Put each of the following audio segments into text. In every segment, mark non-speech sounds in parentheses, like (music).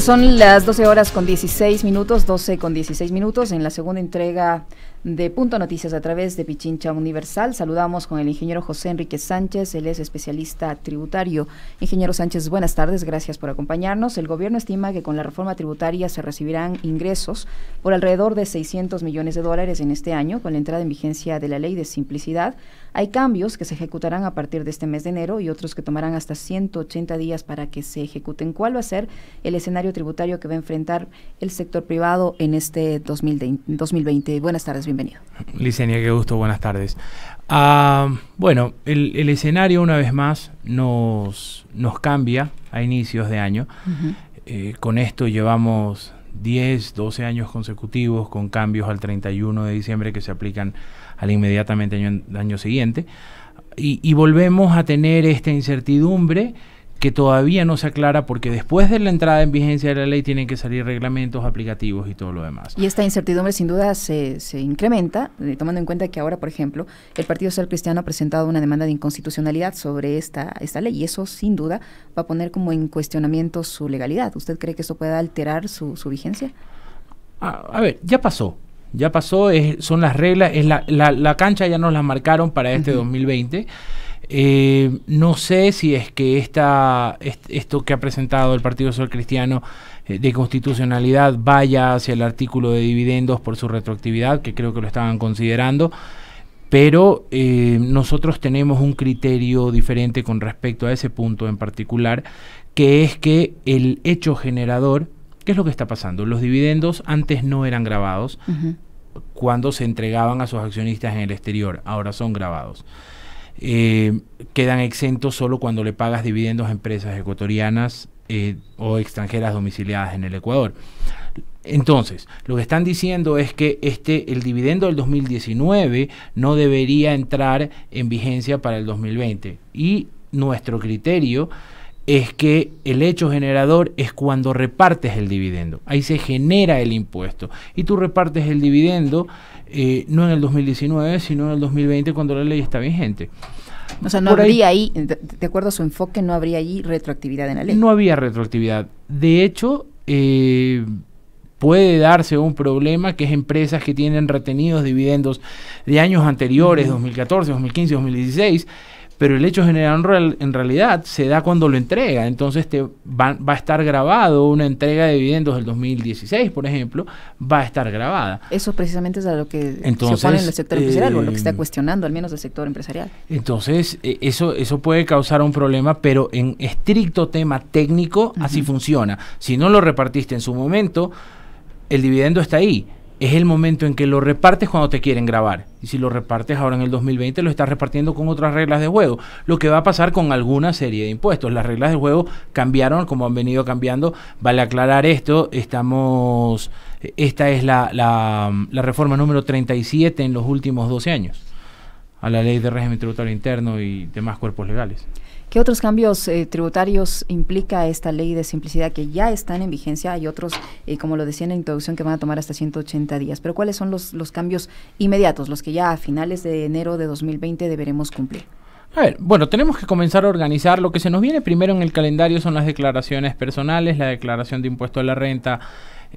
son las 12 horas con 16 minutos, 12 con 16 minutos en la segunda entrega de Punto Noticias a través de Pichincha Universal. Saludamos con el ingeniero José Enrique Sánchez, él es especialista tributario. Ingeniero Sánchez, buenas tardes, gracias por acompañarnos. El gobierno estima que con la reforma tributaria se recibirán ingresos por alrededor de 600 millones de dólares en este año con la entrada en vigencia de la ley de simplicidad hay cambios que se ejecutarán a partir de este mes de enero y otros que tomarán hasta 180 días para que se ejecuten. ¿Cuál va a ser el escenario tributario que va a enfrentar el sector privado en este 2020? Buenas tardes, bienvenido. Licenia, qué gusto, buenas tardes. Ah, bueno, el, escenario una vez más nos, nos cambia a inicios de año. Eh, con esto llevamos 10, 12 años consecutivos con cambios al 31 de diciembre que se aplican al inmediatamente año, año siguiente. Y, volvemos a tener esta incertidumbre que todavía no se aclara porque después de la entrada en vigencia de la ley tienen que salir reglamentos aplicativos y todo lo demás. Y esta incertidumbre sin duda se, se incrementa, eh, tomando en cuenta que ahora, por ejemplo, el Partido Social Cristiano ha presentado una demanda de inconstitucionalidad sobre esta, esta ley y eso sin duda va a poner como en cuestionamiento su legalidad. ¿Usted cree que eso pueda alterar su, vigencia? a ver, ya pasó. Ya pasó, son las reglas, es la, cancha ya nos la marcaron para este 2020. Eh, no sé si es que esta, esto que ha presentado el Partido Social Cristiano eh, de constitucionalidad vaya hacia el artículo de dividendos por su retroactividad, que creo que lo estaban considerando, pero eh, nosotros tenemos un criterio diferente con respecto a ese punto en particular, que es que el hecho generador ¿Qué es lo que está pasando? Los dividendos antes no eran grabados cuando se entregaban a sus accionistas en el exterior, ahora son grabados. Eh, quedan exentos solo cuando le pagas dividendos a empresas ecuatorianas eh, o extranjeras domiciliadas en el Ecuador. Entonces, lo que están diciendo es que este, el dividendo del 2019 no debería entrar en vigencia para el 2020. Y nuestro criterio es que el hecho generador es cuando repartes el dividendo. Ahí se genera el impuesto. Y tú repartes el dividendo eh, no en el 2019, sino en el 2020 cuando la ley está vigente. O sea, no habría ahí, de acuerdo a su enfoque, no habría ahí retroactividad en la ley. No había retroactividad. De hecho, eh, puede darse un problema que es empresas que tienen retenidos dividendos de años anteriores, 2014, 2015, 2016 pero el hecho general en realidad se da cuando lo entrega. Entonces te va, a estar grabado una entrega de dividendos del 2016, por ejemplo, va a estar grabada. Eso precisamente es a lo que se en el sector empresarial, o lo que está eh, cuestionando al menos el sector empresarial. Entonces, eh, eso, eso puede causar un problema, pero en estricto tema técnico, así funciona. Si no lo repartiste en su momento, el dividendo está ahí es el momento en que lo repartes cuando te quieren grabar. Y si lo repartes ahora en el 2020, lo estás repartiendo con otras reglas de juego. Lo que va a pasar con alguna serie de impuestos. Las reglas de juego cambiaron como han venido cambiando. Vale aclarar esto. Estamos. Esta es la, la, la reforma número 37 en los últimos 12 años a la ley de régimen tributario interno y demás cuerpos legales. ¿Qué otros cambios eh, tributarios implica esta ley de simplicidad que ya están en vigencia? Hay otros, eh, como lo decía en la introducción, que van a tomar hasta 180 días. Pero ¿cuáles son los, los cambios inmediatos, los que ya a finales de enero de 2020 deberemos cumplir? A ver, bueno, tenemos que comenzar a organizar. Lo que se nos viene primero en el calendario son las declaraciones personales, la declaración de impuesto a la renta,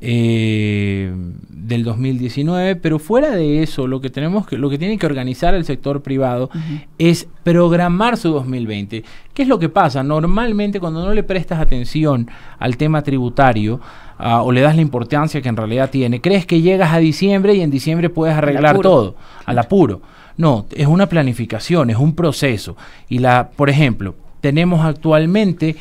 eh, del 2019, pero fuera de eso, lo que tenemos que, lo que tiene que organizar el sector privado es programar su 2020. ¿Qué es lo que pasa? Normalmente cuando no le prestas atención al tema tributario ah, o le das la importancia que en realidad tiene, crees que llegas a diciembre y en diciembre puedes arreglar todo, al apuro. No, es una planificación, es un proceso. Y la, por ejemplo, tenemos actualmente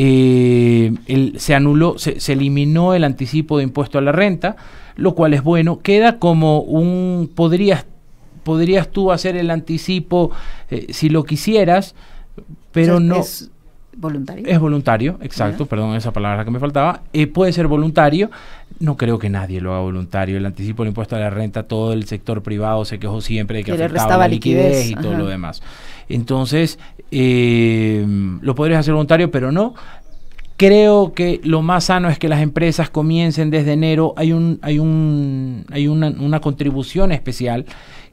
eh, el, se anuló, se, eliminó el anticipo de impuesto a la renta, lo cual es bueno. Queda como un, podrías, podrías tú hacer el anticipo eh, si lo quisieras, pero no... Es voluntario. Es voluntario, exacto, perdón, esa palabra que me faltaba. Eh, puede ser voluntario, no creo que nadie lo haga voluntario. El anticipo del impuesto a la renta, todo el sector privado se quejó siempre de que, afectaba le la liquidez, y todo lo demás. Entonces, eh, lo podrías hacer voluntario, pero no. Creo que lo más sano es que las empresas comiencen desde enero. Hay, un, hay, un, hay una, contribución especial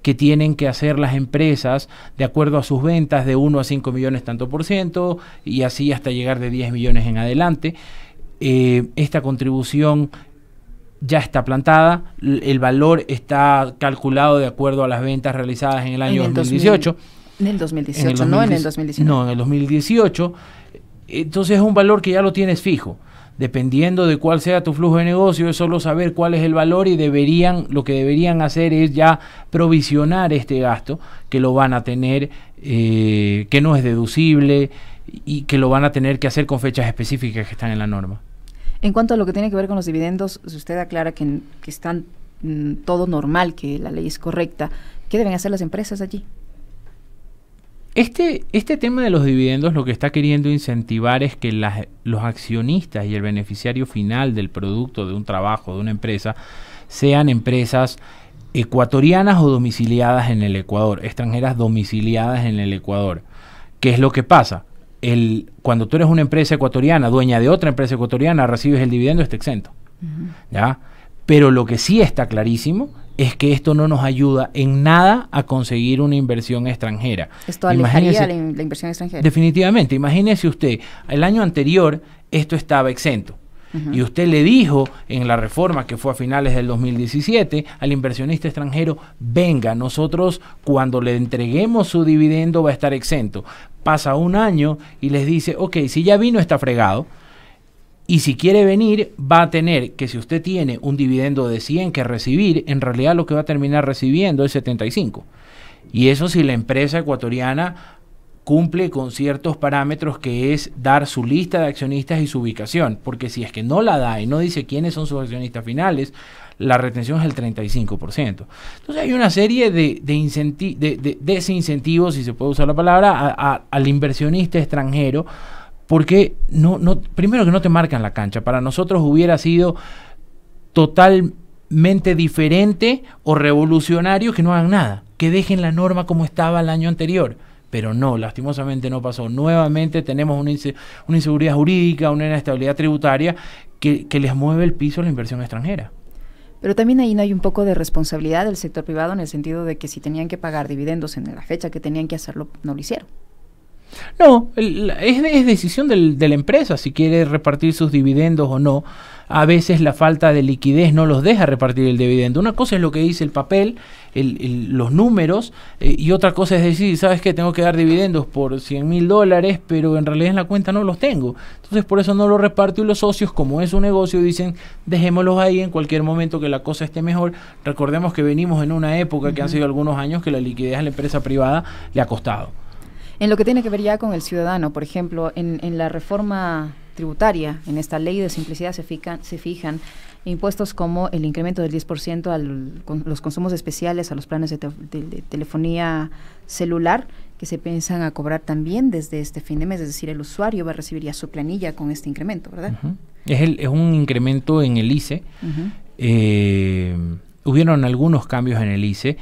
que tienen que hacer las empresas de acuerdo a sus ventas de 1 a 5 millones tanto por ciento y así hasta llegar de 10 millones en adelante. Eh, esta contribución ya está plantada, el valor está calculado de acuerdo a las ventas realizadas en el año 2018. en el 2018, no en el 2019. No, en el 2018. Entonces es un valor que ya lo tienes fijo. Dependiendo de cuál sea tu flujo de negocio, es solo saber cuál es el valor y deberían, lo que deberían hacer es ya provisionar este gasto, que lo van a tener, eh, que no es deducible y que lo van a tener que hacer con fechas específicas que están en la norma. En cuanto a lo que tiene que ver con los dividendos, si usted aclara que, que están mm, todo normal, que la ley es correcta, ¿qué deben hacer las empresas allí? Este, este tema de los dividendos lo que está queriendo incentivar es que los accionistas y el beneficiario final del producto de un trabajo, de una empresa, sean empresas ecuatorianas o domiciliadas en el Ecuador, extranjeras domiciliadas en el Ecuador. ¿Qué es lo que pasa? el, cuando tú eres una empresa ecuatoriana, dueña de otra empresa ecuatoriana, recibes el dividendo, está exento. ¿ya? Pero lo que sí está clarísimo es que esto no nos ayuda en nada a conseguir una inversión extranjera. Esto alejaría la inversión extranjera. Definitivamente. Imagínese usted, el año anterior esto estaba exento. Y usted le dijo en la reforma que fue a finales del 2017 al inversionista extranjero, venga, nosotros cuando le entreguemos su dividendo va a estar exento. Pasa un año y les dice, ok, si ya vino está fregado. Y si quiere venir, va a tener que si usted tiene un dividendo de 100 que recibir, en realidad lo que va a terminar recibiendo es 75. Y eso si la empresa ecuatoriana cumple con ciertos parámetros que es dar su lista de accionistas y su ubicación, porque si es que no la da y no dice quiénes son sus accionistas finales, la retención es el 35%. Entonces hay una serie de, de, desincentivos, si se puede usar la palabra, al inversionista extranjero, porque no, no, primero que no te marcan la cancha, para nosotros hubiera sido totalmente diferente o revolucionario que no hagan nada, que dejen la norma como estaba el año anterior pero no, lastimosamente no pasó. Nuevamente tenemos una, inseguridad jurídica, una inestabilidad tributaria que, les mueve el piso a la inversión extranjera. Pero también ahí no hay un poco de responsabilidad del sector privado en el sentido de que si tenían que pagar dividendos en la fecha que tenían que hacerlo, no lo hicieron. No, es, decisión de la empresa si quiere repartir sus dividendos o no a veces la falta de liquidez no los deja repartir el dividendo. Una cosa es lo que dice el papel, los números, eh, y otra cosa es decir, ¿sabes qué? Tengo que dar dividendos por 100 mil dólares, pero en realidad en la cuenta no los tengo. Entonces por eso no los reparto y los socios, como es un negocio, dicen, dejémoslos ahí en cualquier momento que la cosa esté mejor. Recordemos que venimos en una época que han sido algunos años que la liquidez a la empresa privada le ha costado. En lo que tiene que ver ya con el ciudadano, por ejemplo, en la reforma tributaria. En esta ley de simplicidad se, se fijan impuestos como el incremento del 10% a los consumos especiales, a los planes de, telefonía celular, que se piensan a cobrar también desde este fin de mes, es decir, el usuario va a recibir ya su planilla con este incremento, ¿verdad? es, el, es, un incremento en el ICE. Eh, hubieron algunos cambios en el ICE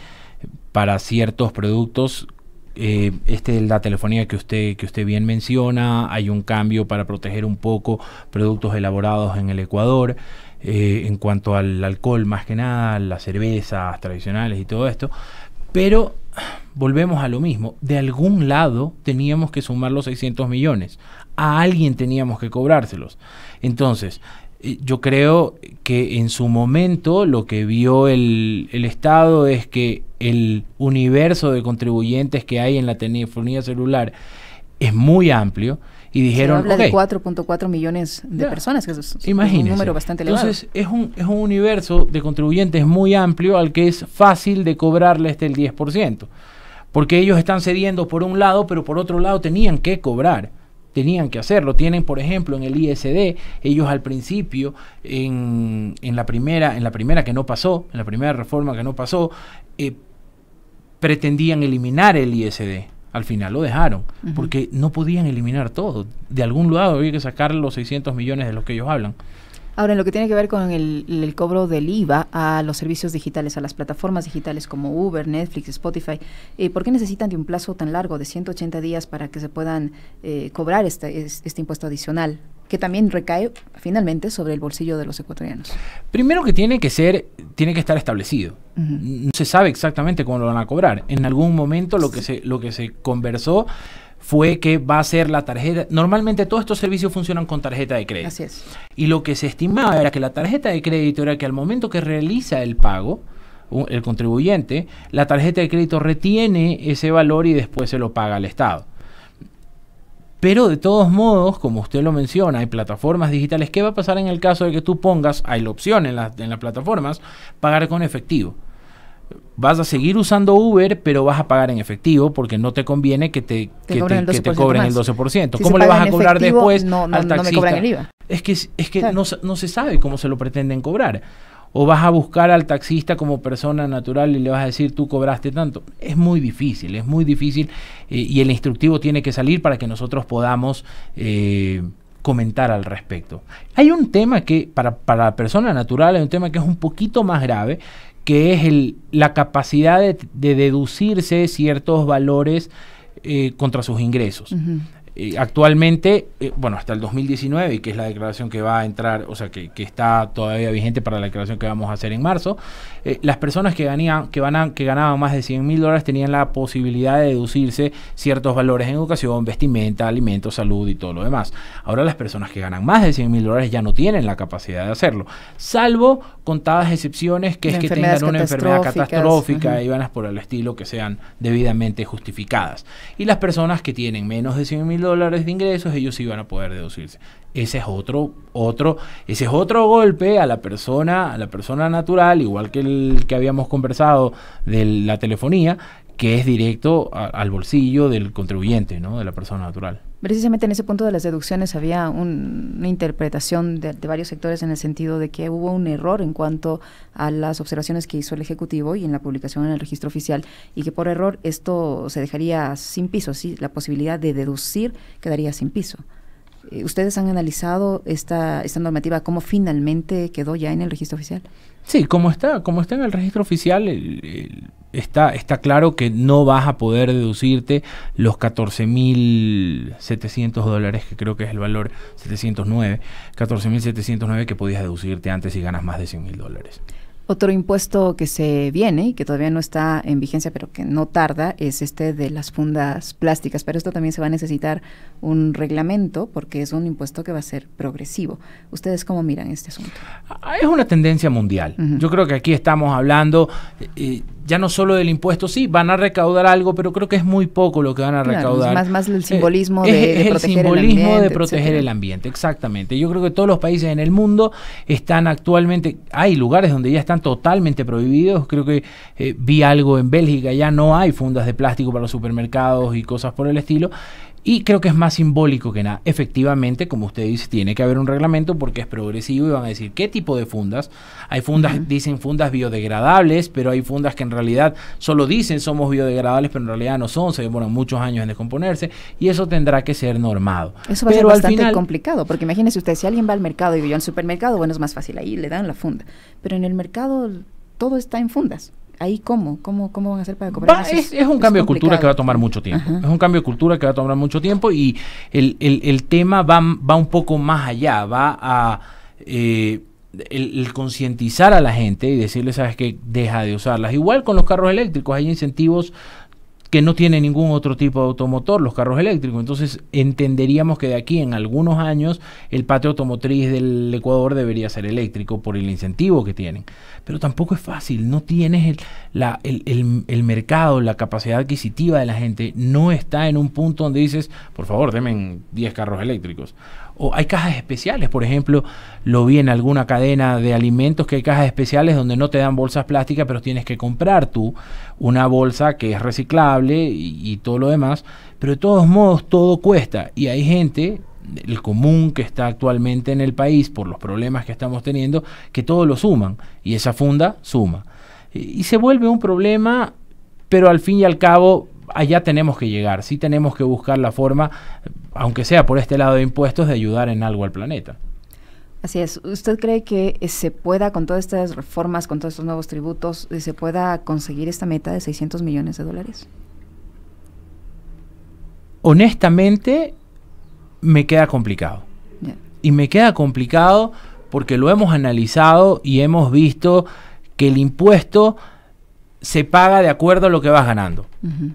para ciertos productos este es la telefonía que usted que usted bien menciona hay un cambio para proteger un poco productos elaborados en el Ecuador eh, en cuanto al alcohol más que nada las cervezas tradicionales y todo esto pero volvemos a lo mismo de algún lado teníamos que sumar los 600 millones a alguien teníamos que cobrárselos entonces eh, yo creo que en su momento lo que vio el, Estado es que el universo de contribuyentes que hay en la telefonía celular es muy amplio y dijeron... Se habla de 4.4 millones de personas, que es, un número bastante elevado. Entonces es un, es un universo de contribuyentes muy amplio al que es fácil de cobrarle este el 10%, porque ellos están cediendo por un lado, pero por otro lado tenían que cobrar tenían que hacerlo. Tienen, por ejemplo, en el ISD, ellos al principio, en, en la, primera, en la primera que no pasó, en la primera reforma que no pasó, eh, pretendían eliminar el ISD. Al final lo dejaron, porque no podían eliminar todo. De algún lado había que sacar los 600 millones de los que ellos hablan. Ahora, en lo que tiene que ver con el, cobro del IVA a los servicios digitales, a las plataformas digitales como Uber, Netflix, Spotify, eh, ¿por qué necesitan de un plazo tan largo de 180 días para que se puedan eh, cobrar este, este, impuesto adicional? que también recae finalmente sobre el bolsillo de los ecuatorianos. Primero que tiene que ser, tiene que estar establecido. No se sabe exactamente cómo lo van a cobrar. En algún momento lo que se, lo que se conversó fue que va a ser la tarjeta. Normalmente todos estos servicios funcionan con tarjeta de crédito. Así es. Y lo que se estimaba era que la tarjeta de crédito era que al momento que realiza el pago, el contribuyente, la tarjeta de crédito retiene ese valor y después se lo paga al Estado. Pero de todos modos, como usted lo menciona, hay plataformas digitales. ¿Qué va a pasar en el caso de que tú pongas, hay la opción en, en las plataformas, pagar con efectivo? vas a seguir usando Uber, pero vas a pagar en efectivo porque no te conviene que te, cobren, el, 12 ¿Cómo le vas a cobrar después al taxista? Es que, es que no, se sabe cómo se lo pretenden cobrar. O vas a buscar al taxista como persona natural y le vas a decir tú cobraste tanto. Es muy difícil, es muy difícil eh, y el instructivo tiene que salir para que nosotros podamos... Eh, comentar al respecto. Hay un tema que para, para la persona natural hay un tema que es un poquito más grave, que es el, la capacidad de, deducirse ciertos valores eh, contra sus ingresos. Eh, actualmente, eh, bueno, hasta el 2019, que es la declaración que va a entrar, o sea, que, está todavía vigente para la declaración que vamos a hacer en marzo, eh, las personas que, ganían, que, que ganaban más de 100 mil dólares tenían la posibilidad de deducirse ciertos valores en educación, vestimenta, alimentos, salud y todo lo demás. Ahora las personas que ganan más de 100 mil dólares ya no tienen la capacidad de hacerlo, salvo contadas excepciones que es que tengan una enfermedad catastrófica uh por el estilo que sean debidamente justificadas. Y las personas que tienen menos de 100 mil dólares de ingresos, ellos sí van a poder deducirse. Ese es otro, otro, ese es otro golpe a la persona, a la persona natural, igual que el que habíamos conversado de la telefonía, que es directo al bolsillo del contribuyente, ¿no? de la persona natural. Precisamente en ese punto de las deducciones había una interpretación de, varios sectores en el sentido de que hubo un error en cuanto a las observaciones que hizo el Ejecutivo y en la publicación en el registro oficial y que por error esto se dejaría sin piso, ¿sí? la posibilidad de deducir quedaría sin piso. Eh, ¿Ustedes han analizado esta, esta normativa, cómo finalmente quedó ya en el registro oficial? Sí, como está, como está en el registro oficial, está, está claro que no vas a poder deducirte los 14.700 dólares, que creo que es el valor 709, 14.709 que podías deducirte antes si ganas más de 100.000 dólares. Otro impuesto que se viene y que todavía no está en vigencia, pero que no tarda, es este de las fundas plásticas. Pero esto también se va a necesitar un reglamento porque es un impuesto que va a ser progresivo. ¿Ustedes cómo miran este asunto? Ah, es una tendencia mundial. Yo creo que aquí estamos hablando eh, eh, ya no solo del impuesto, sí, van a recaudar algo, pero creo que es muy poco lo que van a recaudar. más, más eh, el simbolismo de, proteger el simbolismo de proteger el ambiente, exactamente. Yo creo que todos los países en el mundo están actualmente, hay lugares donde ya están totalmente prohibidos. Creo que eh, vi algo en Bélgica, ya no hay fundas de plástico para los supermercados y cosas por el estilo. Y creo que es más simbólico que nada. Efectivamente, como usted dice, tiene que haber un reglamento porque es progresivo y van a decir qué tipo de fundas. Hay fundas, dicen fundas biodegradables, pero hay fundas que en realidad solo dicen somos biodegradables, pero en realidad no son, se demoran muchos años en descomponerse y eso tendrá que ser normado. Eso va a ser bastante complicado, porque imagínese usted, si alguien va al mercado y yo al supermercado, bueno, es más fácil, ahí le dan la funda. Pero en el mercado todo está en fundas ahí cómo, cómo, cómo van a hacer para comprar ah, es, un cambio de cultura que va a tomar mucho tiempo. Es un cambio de cultura que va a tomar mucho tiempo y el, el, tema va, un poco más allá, va a eh, el, concientizar a la gente y decirle, sabes que deja de usarlas. Igual con los carros eléctricos, hay incentivos que no tiene ningún otro tipo de automotor, los carros eléctricos. Entonces entenderíamos que de aquí en algunos años el patio automotriz del Ecuador debería ser eléctrico por el incentivo que tienen. Pero tampoco es fácil, no tienes el, mercado, la capacidad adquisitiva de la gente, no está en un punto donde dices, por favor, denme 10 carros eléctricos o hay cajas especiales, por ejemplo, lo vi en alguna cadena de alimentos que hay cajas especiales donde no te dan bolsas plásticas, pero tienes que comprar tú una bolsa que es reciclable y, todo lo demás, pero de todos modos todo cuesta y hay gente el común que está actualmente en el país por los problemas que estamos teniendo, que todo lo suman y esa funda suma. y se vuelve un problema, pero al fin y al cabo allá tenemos que llegar, sí tenemos que buscar la forma, aunque sea por este lado de impuestos, de ayudar en algo al planeta. Así es. ¿Usted cree que eh, se pueda, con todas estas reformas, con todos estos nuevos tributos, eh, se pueda conseguir esta meta de 600 millones de dólares? Honestamente, me queda complicado. Y me queda complicado porque lo hemos analizado y hemos visto que el impuesto se paga de acuerdo a lo que vas ganando.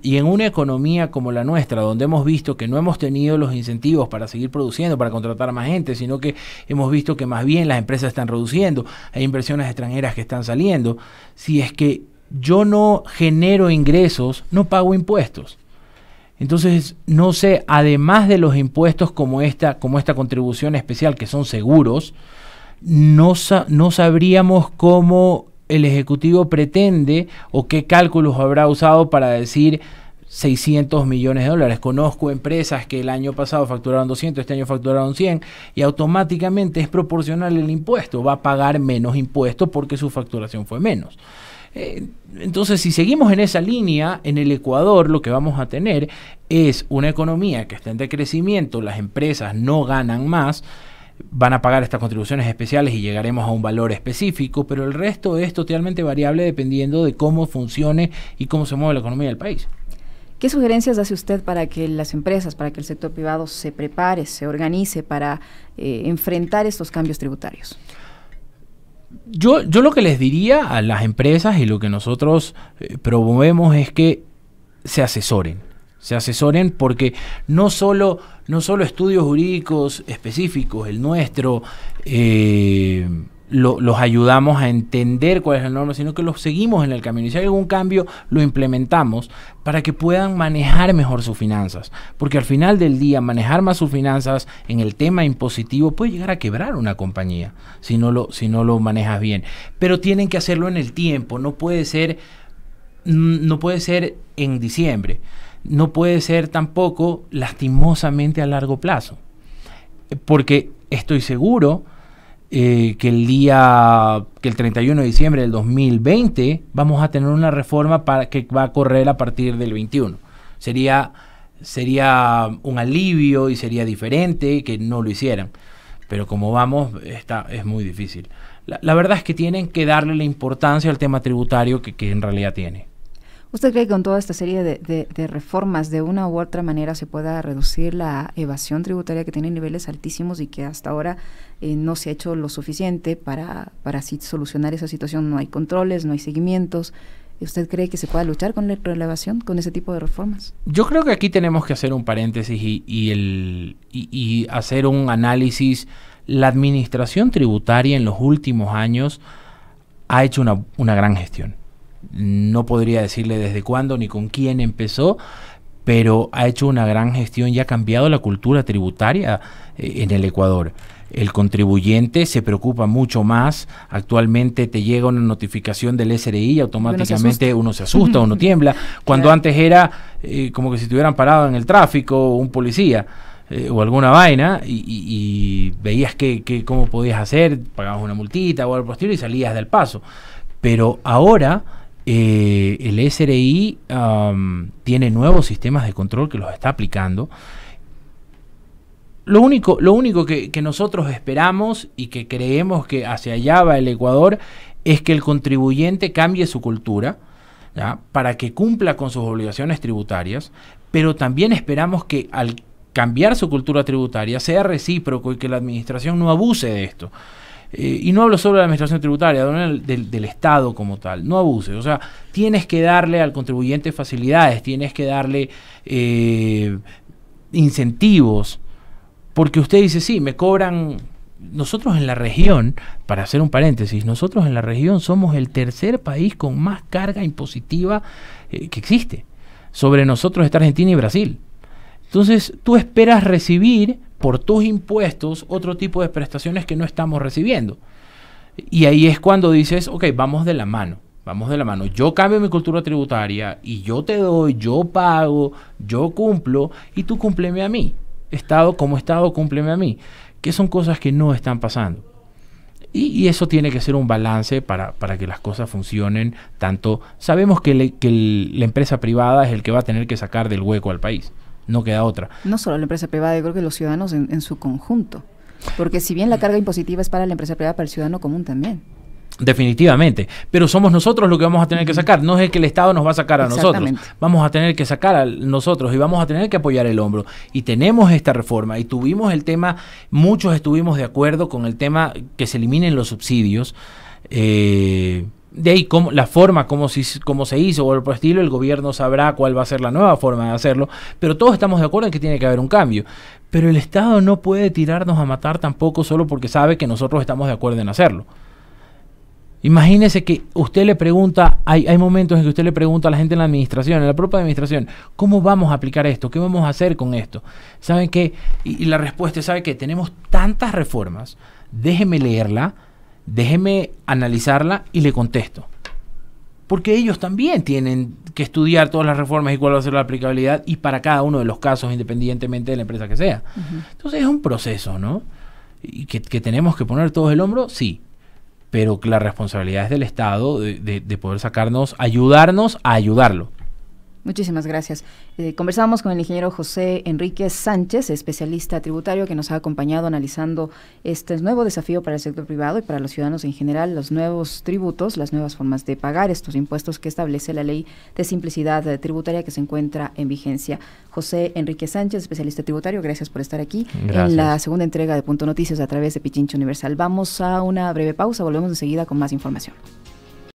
Y en una economía como la nuestra, donde hemos visto que no hemos tenido los incentivos para seguir produciendo, para contratar a más gente, sino que hemos visto que más bien las empresas están reduciendo, hay inversiones extranjeras que están saliendo, si es que yo no genero ingresos, no pago impuestos. Entonces, no sé, además de los impuestos como esta, como esta contribución especial, que son seguros, no, no sabríamos cómo el Ejecutivo pretende o qué cálculos habrá usado para decir 600 millones de dólares. Conozco empresas que el año pasado facturaron 200, este año facturaron 100 y automáticamente es proporcional el impuesto. Va a pagar menos impuestos porque su facturación fue menos. Eh, entonces, si seguimos en esa línea, en el Ecuador lo que vamos a tener es una economía que está en decrecimiento, las empresas no ganan más, van a pagar estas contribuciones especiales y llegaremos a un valor específico, pero el resto es totalmente variable dependiendo de cómo funcione y cómo se mueve la economía del país. ¿Qué sugerencias hace usted para que las empresas, para que el sector privado se prepare, se organice para eh, enfrentar estos cambios tributarios? Yo, yo lo que les diría a las empresas y lo que nosotros eh, promovemos es que se asesoren se asesoren porque no solo, no solo estudios jurídicos específicos, el nuestro, eh, los ayudamos a entender cuál es la norma, sino que los seguimos en el camino. Y si hay algún cambio, lo implementamos para que puedan manejar mejor sus finanzas. Porque al final del día, manejar más sus finanzas en el tema impositivo puede llegar a quebrar una compañía si no lo, si no lo manejas bien. Pero tienen que hacerlo en el tiempo, no puede ser, no puede ser en diciembre no puede ser tampoco lastimosamente a largo plazo. Porque estoy seguro eh, que el día, que el 31 de diciembre del 2020 vamos a tener una reforma para, que va a correr a partir del 21. Sería, sería un alivio y sería diferente que no lo hicieran. Pero como vamos, esta es muy difícil. La, verdad es que tienen que darle la importancia al tema tributario que, que en realidad tiene. ¿Usted cree que con toda esta serie de, reformas de una u otra manera se pueda reducir la evasión tributaria que tiene niveles altísimos y que hasta ahora eh, no se ha hecho lo suficiente para, para solucionar esa situación? No hay controles, no hay seguimientos. ¿Usted cree que se pueda luchar con la evasión, con ese tipo de reformas? Yo creo que aquí tenemos que hacer un paréntesis y, el, hacer un análisis. La administración tributaria en los últimos años ha hecho una gran gestión no podría decirle desde cuándo ni con quién empezó, pero ha hecho una gran gestión y ha cambiado la cultura tributaria eh, en el Ecuador. El contribuyente se preocupa mucho más. Actualmente te llega una notificación del SRI y automáticamente uno se asusta, uno, (laughs) tiembla. Cuando antes era eh, como que si estuvieran parado en el tráfico un policía. Eh, o alguna vaina y, veías que, cómo podías hacer, pagabas una multita o algo posterior y salías del paso. Pero ahora eh, el SRI tiene nuevos sistemas de control que los está aplicando. Lo único, lo único que, nosotros esperamos y que creemos que hacia allá va el Ecuador es que el contribuyente cambie su cultura para que cumpla con sus obligaciones tributarias, pero también esperamos que al cambiar su cultura tributaria sea recíproco y que la administración no abuse de esto. Eh, y no hablo sobre la administración tributaria, del, Estado como tal. No abuses. O sea, tienes que darle al contribuyente facilidades, tienes que darle eh, incentivos. Porque usted dice, sí, me cobran. Nosotros en la región, para hacer un paréntesis, nosotros en la región somos el tercer país con más carga impositiva eh, que existe. Sobre nosotros está Argentina y Brasil. Entonces, tú esperas recibir por tus impuestos otro tipo de prestaciones que no estamos recibiendo. Y ahí es cuando dices, ok, vamos de la mano, vamos de la mano. Yo cambio mi cultura tributaria y yo te doy, yo pago, yo cumplo y tú cúmpleme a mí. Estado como Estado, cúmpleme a mí. Que son cosas que no están pasando. Y, eso tiene que ser un balance para, que las cosas funcionen. Tanto sabemos que, la empresa privada es el que va a tener que sacar del hueco al país no queda otra. No solo la empresa privada, yo creo que los ciudadanos en, su conjunto. Porque si bien la carga impositiva es para la empresa privada, para el ciudadano común también. Definitivamente. Pero somos nosotros lo que vamos a tener que sacar. No es que el Estado nos va a sacar a nosotros. Vamos a tener que sacar a nosotros y vamos a tener que apoyar el hombro. Y tenemos esta reforma y tuvimos el tema, muchos estuvimos de acuerdo con el tema que se eliminen los subsidios. Eh, de ahí cómo, la forma como, si, cómo se hizo o por el estilo, el gobierno sabrá cuál va a ser la nueva forma de hacerlo, pero todos estamos de acuerdo en que tiene que haber un cambio. Pero el Estado no puede tirarnos a matar tampoco solo porque sabe que nosotros estamos de acuerdo en hacerlo. Imagínese que usted le pregunta, hay, momentos en que usted le pregunta a la gente en la administración, en la propia administración, ¿cómo vamos a aplicar esto? ¿Qué vamos a hacer con esto? ¿Saben qué? Y, la respuesta es, ¿sabe qué? Tenemos tantas reformas, déjeme leerla, déjeme analizarla y le contesto. Porque ellos también tienen que estudiar todas las reformas y cuál va a ser la aplicabilidad y para cada uno de los casos, independientemente de la empresa que sea. Entonces es un proceso, ¿no? Y que, tenemos que poner todos el hombro, sí. Pero que la responsabilidad es del Estado de poder sacarnos, ayudarnos a ayudarlo. Muchísimas gracias. Eh, Conversamos con el ingeniero José Enrique Sánchez, especialista tributario, que nos ha acompañado analizando este nuevo desafío para el sector privado y para los ciudadanos en general, los nuevos tributos, las nuevas formas de pagar estos impuestos que establece la ley de simplicidad eh, tributaria que se encuentra en vigencia. José Enrique Sánchez, especialista tributario, gracias por estar aquí en la segunda entrega de Punto Noticias a través de Pichincho Universal. Vamos a una breve pausa, volvemos enseguida con más información.